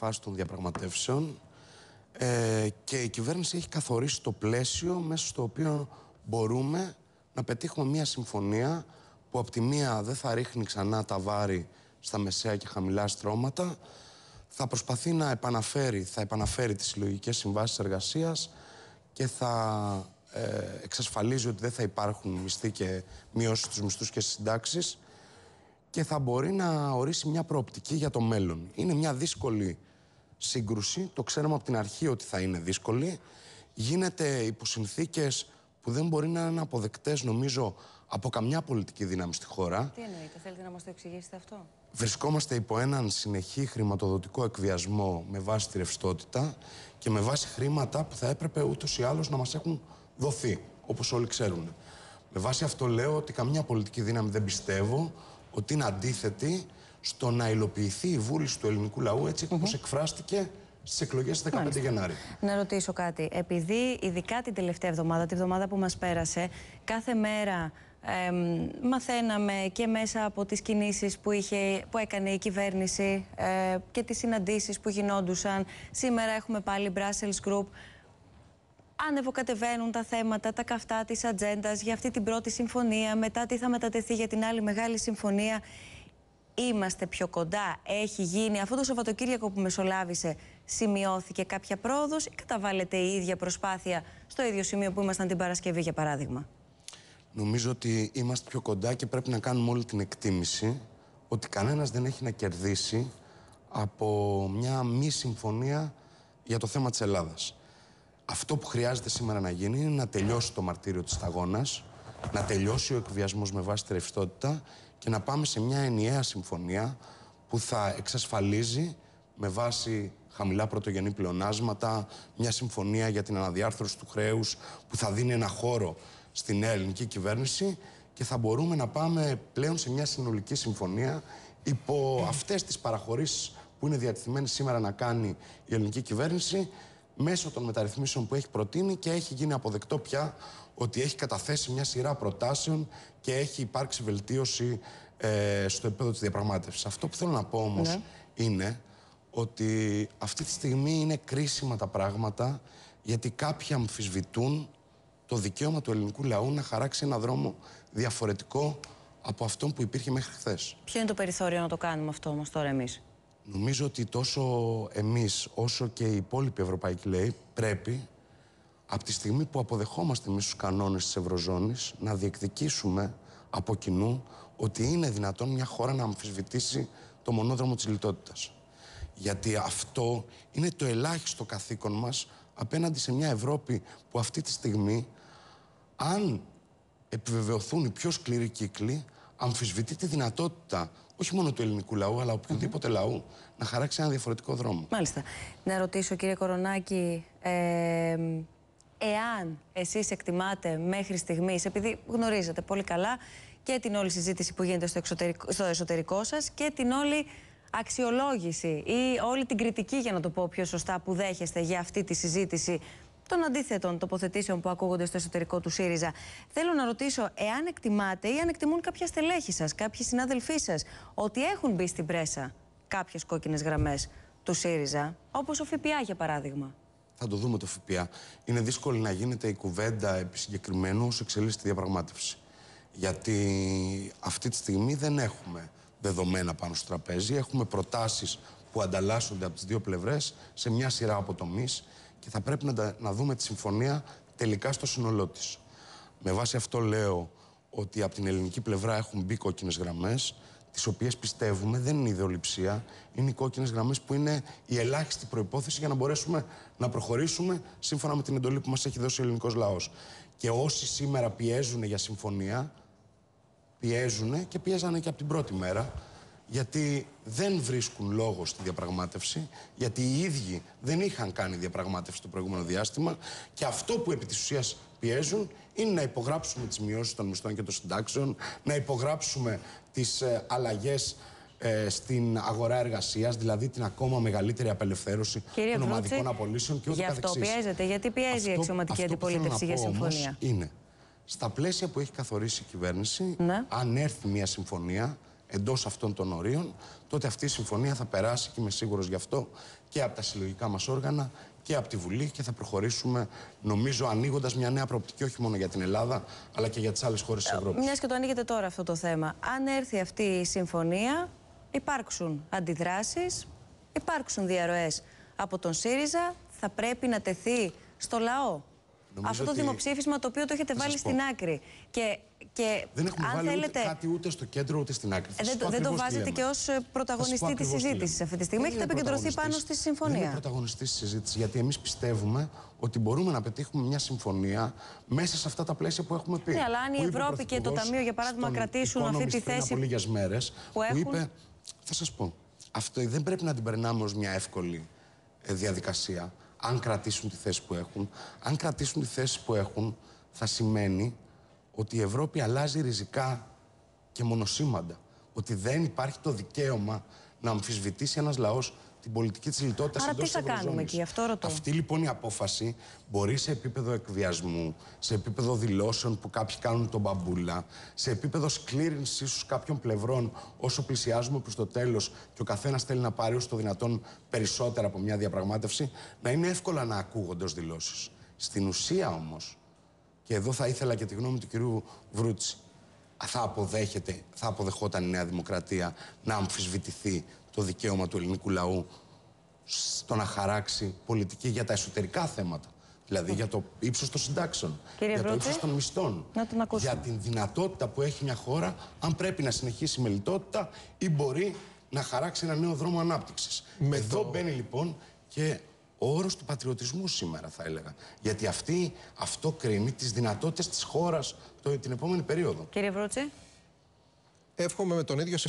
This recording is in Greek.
φάση των διαπραγματεύσεων ε, και η κυβέρνηση έχει καθορίσει το πλαίσιο μέσα στο οποίο μπορούμε να πετύχουμε μια συμφωνία που από τη μία δεν θα ρίχνει ξανά τα βάρη στα μεσαία και χαμηλά στρώματα, θα προσπαθεί να επαναφέρει, θα επαναφέρει τις συλλογικές συμβάσεις εργασίας και θα ε, εξασφαλίζει ότι δεν θα υπάρχουν μισθοί και μειώσεις στους μισθούς και συντάξεις και θα μπορεί να ορίσει μια προοπτική για το μέλλον. Είναι μια δύσκολη σύγκρουση, το ξέραμε από την αρχή ότι θα είναι δύσκολη, γίνεται υπό συνθήκε που δεν μπορεί να είναι αποδεκτές, νομίζω, από καμιά πολιτική δύναμη στη χώρα. Τι εννοείτε, θέλετε να μας το εξηγήσετε αυτό. Βρισκόμαστε υπό έναν συνεχή χρηματοδοτικό εκβιασμό με βάση τη ρευστότητα και με βάση χρήματα που θα έπρεπε ούτως ή άλλως να μας έχουν δοθεί, όπως όλοι ξέρουν. Με βάση αυτό λέω ότι καμιά πολιτική δύναμη δεν πιστεύω ότι είναι αντίθετη στο να υλοποιηθεί η βούληση του ελληνικού λαού έτσι mm όπως εκφράστηκε στις εκλογές του 15 Γενάρη. Να ρωτήσω κάτι. Επειδή ειδικά την τελευταία εβδομάδα, τη εβδομάδα που μας πέρασε, κάθε μέρα ε, μαθαίναμε και μέσα από τις κινήσεις που, που έκανε η κυβέρνηση ε, και τις συναντήσεις που γινόντουσαν. Σήμερα έχουμε πάλι Brussels Group. Ανεβοκατεβαίνουν τα θέματα, τα καυτά της ατζέντας για αυτή την πρώτη συμφωνία, μετά τι θα μετατεθεί για την άλλη μεγάλη συμφωνία είμαστε πιο κοντά, έχει γίνει αυτό το Σαββατοκύριακο που μεσολάβησε, σημειώθηκε κάποια πρόοδος ή καταβάλλεται η ίδια προσπάθεια στο ίδιο σημείο που ήμασταν την Παρασκευή για παράδειγμα. Νομίζω ότι είμαστε πιο κοντά και πρέπει να κάνουμε όλη την εκτίμηση ότι κανένας δεν έχει να κερδίσει από μια μη συμφωνία για το θέμα της Ελλάδας. Αυτό που χρειάζεται σήμερα να γίνει είναι να τελειώσει το μαρτύριο της σταγόνας, να τελειώσει ο εκβιασμός με βάση τη ρευστότητα και να πάμε σε μια ενιαία συμφωνία που θα εξασφαλίζει με βάση χαμηλά πρωτογενή πλεονάσματα, μια συμφωνία για την αναδιάρθρωση του χρέους που θα δίνει ένα χώρο στην ελληνική κυβέρνηση και θα μπορούμε να πάμε πλέον σε μια συνολική συμφωνία υπό αυτές τις παραχωρήσεις που είναι διατηθειμένη σήμερα να κάνει η ελληνική κυβέρνηση μέσω των μεταρρυθμίσεων που έχει προτείνει και έχει γίνει αποδεκτό πια ότι έχει καταθέσει μια σειρά προτάσεων και έχει υπάρξει βελτίωση ε, στο επίπεδο της διαπραγμάτευσης. Αυτό που θέλω να πω όμως ναι. είναι ότι αυτή τη στιγμή είναι κρίσιμα τα πράγματα γιατί κάποιοι αμφισβητούν το δικαίωμα του ελληνικού λαού να χαράξει ένα δρόμο διαφορετικό από αυτό που υπήρχε μέχρι χθες. Ποιο είναι το περιθώριο να το κάνουμε αυτό όμως τώρα εμείς. Νομίζω ότι τόσο εμείς όσο και οι υπόλοιποι ευρωπαϊκοί λέει, πρέπει από τη στιγμή που αποδεχόμαστε εμείς τους κανόνες της Ευρωζώνης να διεκδικήσουμε από κοινού ότι είναι δυνατόν μια χώρα να αμφισβητήσει το μονόδρομο της λιτότητας. Γιατί αυτό είναι το ελάχιστο καθήκον μας απέναντι σε μια Ευρώπη που αυτή τη στιγμή αν επιβεβαιωθούν οι πιο σκληροί κύκλοι αμφισβητεί τη δυνατότητα όχι μόνο του ελληνικού λαού, αλλά οποιοδήποτε λαού, να χαράξει ένα διαφορετικό δρόμο. Μάλιστα. Να ρωτήσω, κύριε Κορονάκη, εάν εσείς εκτιμάτε μέχρι στιγμής, επειδή γνωρίζετε πολύ καλά και την όλη συζήτηση που γίνεται στο, στο εσωτερικό σας και την όλη αξιολόγηση ή όλη την κριτική, για να το πω πιο σωστά, που δέχεστε για αυτή τη συζήτηση των αντίθετων τοποθετήσεων που ακούγονται στο εσωτερικό του ΣΥΡΙΖΑ. Θέλω να ρωτήσω εάν εκτιμάτε ή αν εκτιμούν κάποια στελέχη σας, κάποιοι συνάδελφοί σας, ότι έχουν μπει στην πρέσα κάποιες κόκκινες γραμμές του ΣΥΡΙΖΑ, όπως ο ΦΠΑ για παράδειγμα. Θα το δούμε το ΦΠΑ. Είναι δύσκολη να γίνεται η κουβέντα επί συγκεκριμένου όσο εξελίσσεται η διαπραγμάτευση. Γιατί αυτή τη στιγμή δεν έχουμε δεδομένα πάνω στο τραπέζι. Έχουμε προτάσεις που ανταλλάσσονται από τις δύο πλευρές σε μια σειρά από και θα πρέπει να, να δούμε τη συμφωνία τελικά στο σύνολό της. Με βάση αυτό λέω ότι από την ελληνική πλευρά έχουν μπει κόκκινες γραμμές, τις οποίες πιστεύουμε δεν είναι ιδεολειψία, είναι οι κόκκινες γραμμές που είναι η ελάχιστη προπόθεση για να μπορέσουμε να προχωρήσουμε σύμφωνα με την εντολή που μας έχει δώσει ο ελληνικός λαός. Και όσοι σήμερα πιέζουν για συμφωνία, πιέζουν και πιέζανε και από την πρώτη μέρα γιατί δεν βρίσκουν λόγο στη διαπραγμάτευση, γιατί οι ίδιοι δεν είχαν κάνει διαπραγμάτευση το προηγούμενο διάστημα και αυτό που επί της ουσίας πιέζουν είναι να υπογράψουμε τις μειώσεις των μισθών και των συντάξεων, να υπογράψουμε τις ε, αλλαγές ε, στην αγορά εργασίας, δηλαδή την ακόμα μεγαλύτερη απελευθέρωση Κύριε των Βρούτσι, ομαδικών απολύσεων και ούτω καθεξή. Γι' αυτό καθεξής. πιέζεται, γιατί πιέζει αυτό, η αξιωματική αντιπολίτευση για συμφωνία. είναι στα πλαίσια που έχει καθορίσει η κυβέρνηση, ναι. αν έρθει μια συμφωνία, εντός αυτών των ορίων, τότε αυτή η συμφωνία θα περάσει και είμαι σίγουρος γι' αυτό και από τα συλλογικά μας όργανα και από τη Βουλή και θα προχωρήσουμε, νομίζω, ανοίγοντας μια νέα προοπτική όχι μόνο για την Ελλάδα, αλλά και για τις άλλες χώρες της ε, Ευρώπης. Μιας και το ανοίγετε τώρα αυτό το θέμα. Αν έρθει αυτή η συμφωνία, υπάρξουν αντιδράσεις, υπάρξουν διαρροές από τον ΣΥΡΙΖΑ, θα πρέπει να τεθεί στο λαό. Νομίζω αυτό το δημοψήφισμα το οποίο το έχετε βάλει στην άκρη. Και και δεν έχουμε αν βάλει θέλετε... κάτι ούτε στο κέντρο ούτε στην άκρη. δεν, δεν το βάζετε και ε, ω πρωταγωνιστή τη συζήτησης αυτή τη στιγμή. Έχετε επικεντρωθεί πάνω στη συμφωνία. Δεν είναι πρωταγωνιστή τη συζήτηση, γιατί εμείς πιστεύουμε ότι μπορούμε να πετύχουμε μια συμφωνία μέσα σε αυτά τα πλαίσια που έχουμε πει. Ναι, αλλά αν η Ευρώπη και το Ταμείο, για παράδειγμα, κρατήσουν αυτή τη θέση. Πριν από μέρες, που, έχουν... είπε, θα σας πω, αυτό δεν πρέπει να την περνάμε ως μια εύκολη ε, διαδικασία. Αν κρατήσουν τη θέση που έχουν, αν κρατήσουν τη θέση που έχουν, θα σημαίνει ότι η Ευρώπη αλλάζει ριζικά και μονοσήμαντα. Ότι δεν υπάρχει το δικαίωμα να αμφισβητήσει ένας λαός την πολιτική της λιτότητας εντό τη τι θα κάνουμε εκεί, αυτό ρωτώ. Αυτή λοιπόν η απόφαση μπορεί σε επίπεδο εκβιασμού, σε επίπεδο δηλώσεων που κάποιοι κάνουν τον μπαμπούλα, σε επίπεδο σκλήρινση ίσω κάποιων πλευρών όσο πλησιάζουμε προς το τέλος και ο καθένας θέλει να πάρει όσο το δυνατόν περισσότερα από μια διαπραγμάτευση, να είναι εύκολα να ακούγονται ως δηλώσεις. Στην ουσία όμως, και εδώ θα ήθελα και τη γνώμη του κυρίου Βρούτση. Θα αποδέχεται, θα αποδεχόταν η Νέα Δημοκρατία να αμφισβητηθεί το δικαίωμα του ελληνικού λαού στο να χαράξει πολιτική για τα εσωτερικά θέματα. Δηλαδή για το ύψος των συντάξεων, για το ύψος των μισθών, για την δυνατότητα που έχει μια χώρα, αν πρέπει να συνεχίσει με λιτότητα ή μπορεί να χαράξει ένα νέο δρόμο ανάπτυξης. Εδώ μπαίνει λοιπόν και ο όρος του πατριωτισμού σήμερα θα έλεγα. Γιατί αυτή, αυτό κρίνει τις δυνατότητες της χώρας το, την επόμενη περίοδο. Κύριε Βρούτση. Εύχομαι με τον ίδιο